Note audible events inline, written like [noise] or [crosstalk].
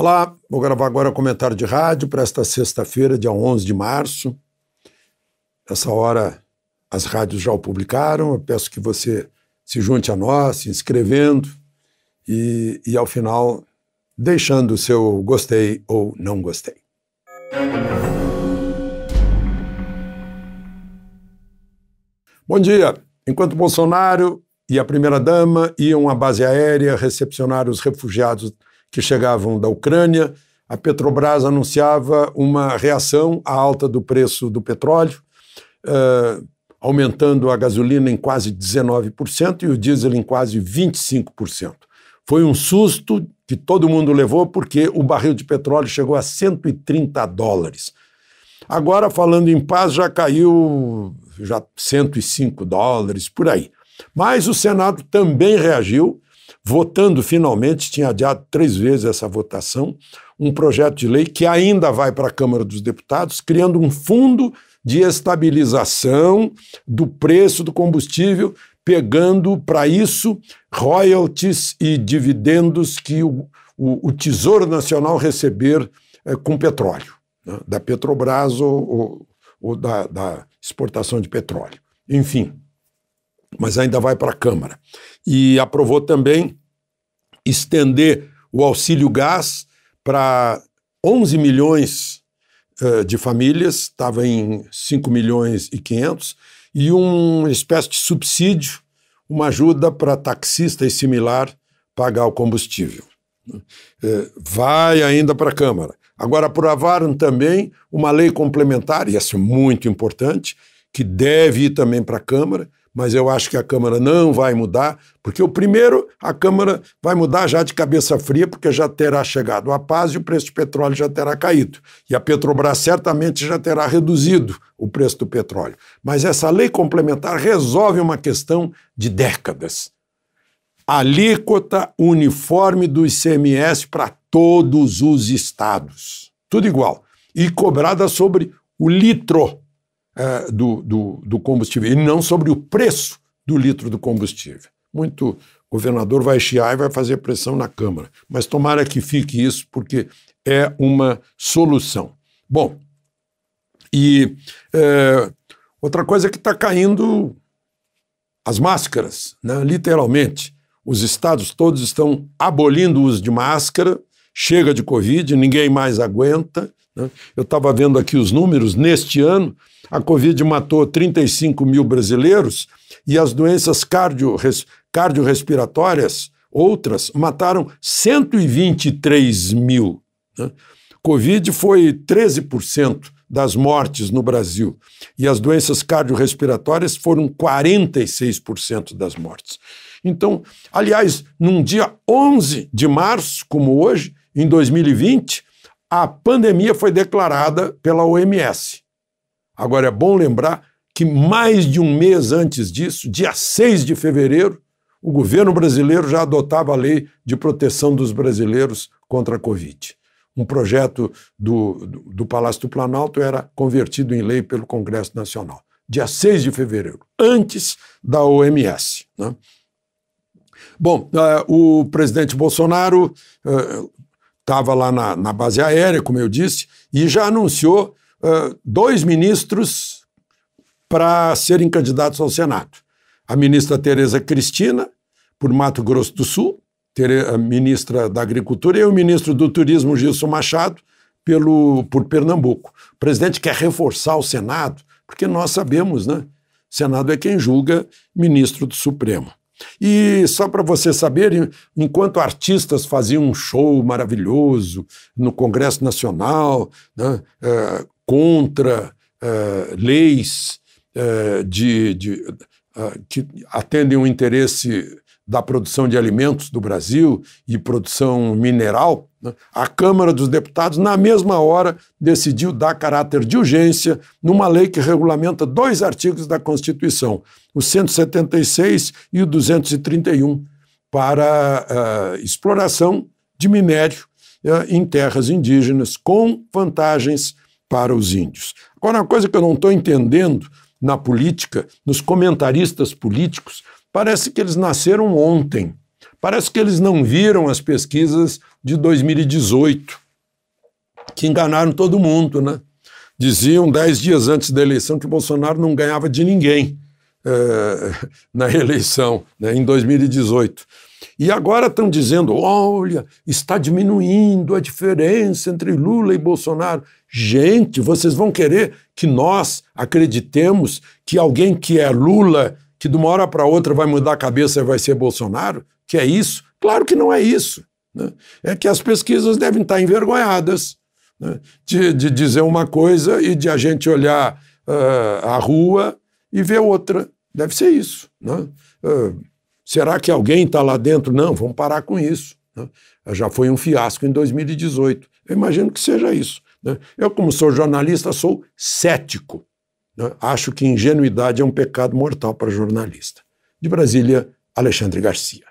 Olá, vou gravar agora o comentário de rádio para esta sexta-feira, dia 11 de março. Essa hora as rádios já o publicaram. Eu peço que você se junte a nós, se inscrevendo e, e ao final deixando o seu gostei ou não gostei. Bom dia. Enquanto Bolsonaro e a primeira-dama iam à base aérea recepcionar os refugiados que chegavam da Ucrânia. A Petrobras anunciava uma reação à alta do preço do petróleo, uh, aumentando a gasolina em quase 19% e o diesel em quase 25%. Foi um susto que todo mundo levou porque o barril de petróleo chegou a 130 dólares. Agora, falando em paz, já caiu já 105 dólares, por aí. Mas o Senado também reagiu votando finalmente, tinha adiado três vezes essa votação, um projeto de lei que ainda vai para a Câmara dos Deputados, criando um fundo de estabilização do preço do combustível, pegando para isso royalties e dividendos que o, o, o Tesouro Nacional receber é, com petróleo, né, da Petrobras ou, ou, ou da, da exportação de petróleo. Enfim mas ainda vai para a Câmara. E aprovou também estender o auxílio gás para 11 milhões uh, de famílias, estava em 5 milhões e 500, e uma espécie de subsídio, uma ajuda para taxista e similar pagar o combustível. Eh, vai ainda para a Câmara. Agora aprovaram também uma lei complementar, e essa é muito importante, que deve ir também para a Câmara, mas eu acho que a Câmara não vai mudar, porque o primeiro, a Câmara vai mudar já de cabeça fria, porque já terá chegado a paz e o preço do petróleo já terá caído. E a Petrobras certamente já terá reduzido o preço do petróleo. Mas essa lei complementar resolve uma questão de décadas. Alíquota uniforme do ICMS para todos os estados. Tudo igual. E cobrada sobre o litro uh, do, do, do combustível, e não sobre o preço do litro do combustível. Muito o governador vai chiar e vai fazer pressão na Câmara. Mas tomara que fique isso, porque é uma solução. Bom, e é, outra coisa é que está caindo as máscaras, né? literalmente. Os estados todos estão abolindo o uso de máscara, chega de Covid, ninguém mais aguenta, né? Eu estava vendo aqui os números, neste ano, a Covid matou 35 mil brasileiros e as doenças cardiorres, cardiorrespiratórias, outras, mataram 123 mil. Né? Covid foi 13% das mortes no Brasil e as doenças cardiorrespiratórias foram 46% das mortes. Então, aliás, num dia 11 de março, como hoje, em 2020, a pandemia foi declarada pela OMS. Agora é bom lembrar que mais de um mês antes disso, dia 6 de fevereiro, o governo brasileiro já adotava a lei de proteção dos brasileiros contra a Covid. Um projeto do, do, do Palácio do Planalto era convertido em lei pelo Congresso Nacional. Dia 6 de fevereiro, antes da OMS. Né? Bom, uh, o presidente Bolsonaro uh, estava lá na, na, base aérea, como eu disse, e já anunciou uh, dois ministros para serem candidatos ao Senado. A ministra Tereza Cristina, por Mato Grosso do Sul, a ministra da Agricultura, e o ministro do Turismo, Gilson Machado, pelo, por Pernambuco. O presidente quer reforçar o Senado, porque nós sabemos, né? Senado é quem julga ministro do Supremo. E só para você saber, enquanto artistas faziam um show maravilhoso no Congresso Nacional né, é, contra é, leis é, de, de que atendem o interesse da produção de alimentos do Brasil e produção mineral, né, a Câmara dos Deputados, na mesma hora, decidiu dar caráter de urgência numa lei que regulamenta dois artigos da Constituição, o 176 e o 231, para uh, exploração de minério uh, em terras indígenas, com vantagens para os índios. Agora, uma coisa que eu não estou entendendo na política, nos comentaristas políticos, Parece que eles nasceram ontem. Parece que eles não viram as pesquisas de 2018, que enganaram todo mundo, né? Diziam dez dias antes da eleição que Bolsonaro não ganhava de ninguém é, [laughs] na eleição, né, em 2018. E agora estão dizendo: olha, está diminuindo a diferença entre Lula e Bolsonaro. Gente, vocês vão querer que nós acreditemos que alguém que é Lula que de uma hora para outra vai mudar a cabeça e vai ser Bolsonaro? Que é isso? Claro que não é isso. Né? É que as pesquisas devem estar envergonhadas né? de, de, dizer uma coisa e de a gente olhar uh, a rua e ver outra. Deve ser isso. Né? Uh, será que alguém está lá dentro? Não, vamos parar com isso. Né? Ah, já foi um fiasco em 2018. Eu imagino que seja isso. Né? Eu, como sou jornalista, sou cético né? Acho que ingenuidade é um pecado mortal para jornalista. De Brasília, Alexandre Garcia.